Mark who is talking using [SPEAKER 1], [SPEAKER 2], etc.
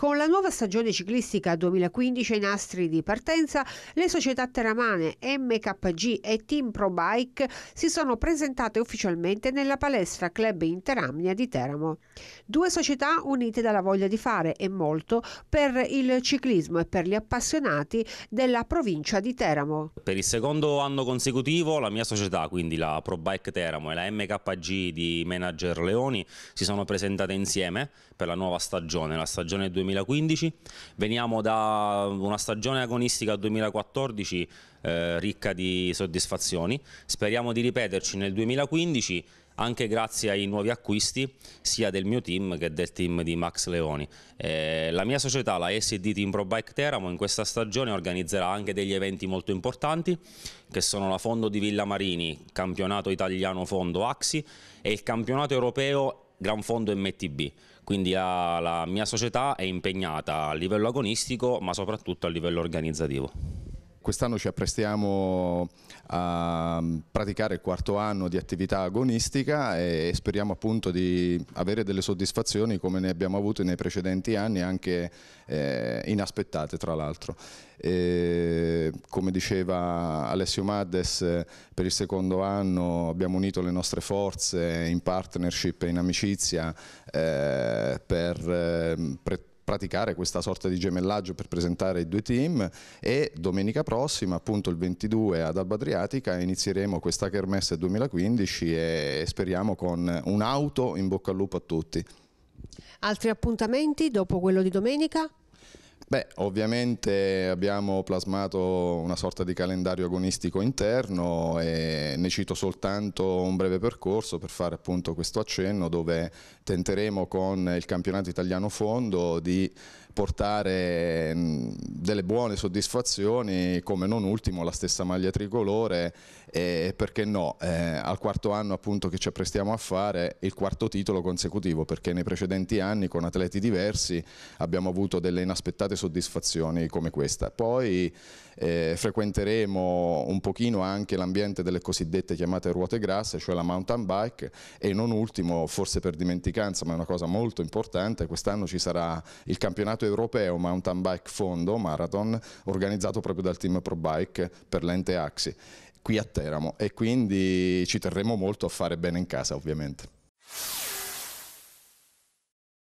[SPEAKER 1] Con la nuova stagione ciclistica 2015 ai nastri di partenza, le società teramane MKG e Team Pro Bike si sono presentate ufficialmente nella palestra Club Interamnia di Teramo. Due società unite dalla voglia di fare e molto per il ciclismo e per gli appassionati della provincia di Teramo.
[SPEAKER 2] Per il secondo anno consecutivo la mia società, quindi la Pro Bike Teramo e la MKG di manager Leoni, si sono presentate insieme per la nuova stagione, la stagione 2015 2015, veniamo da una stagione agonistica 2014 eh, ricca di soddisfazioni, speriamo di ripeterci nel 2015 anche grazie ai nuovi acquisti sia del mio team che del team di Max Leoni. Eh, la mia società, la SD Team Pro Bike Teramo, in questa stagione organizzerà anche degli eventi molto importanti che sono la Fondo di Villa Marini, campionato italiano Fondo Axi e il campionato europeo Gran Fondo MTB, quindi la, la mia società è impegnata a livello agonistico ma soprattutto a livello organizzativo quest'anno ci
[SPEAKER 3] apprestiamo a mm, praticare il quarto anno di attività agonistica e speriamo appunto di avere delle soddisfazioni come ne abbiamo avute nei precedenti anni, anche eh, inaspettate tra l'altro. come diceva Alessio Maddes, per il secondo anno abbiamo unito le nostre forze in partnership e in amicizia eh, per, eh, per praticare questa sorta di gemellaggio per presentare i due team e domenica prossima, appunto il 22 ad Alba Adriatica, inizieremo questa Kermesse 2015 e speriamo con un'auto in bocca al lupo a tutti.
[SPEAKER 1] Altri appuntamenti dopo quello di domenica?
[SPEAKER 3] Beh, ovviamente abbiamo plasmato una sorta di calendario agonistico interno e ne cito soltanto un breve percorso per fare appunto questo accenno dove tenteremo con il campionato italiano fondo di portare mm, delle buone soddisfazioni come non ultimo la stessa maglia tricolore e perché no eh, al quarto anno appunto che ci apprestiamo a fare il quarto titolo consecutivo perché nei precedenti anni con atleti diversi abbiamo avuto delle inaspettate soddisfazioni come questa. Poi eh, frequenteremo un pochino anche l'ambiente delle cosiddette chiamate ruote grasse, cioè la mountain bike e non ultimo, forse per dimenticanza, ma è una cosa molto importante, quest'anno ci sarà il campionato europeo mountain bike fondo marathon organizzato proprio dal team Pro Bike per l'ente Axi qui a Teramo e quindi ci terremo molto a fare bene in casa ovviamente.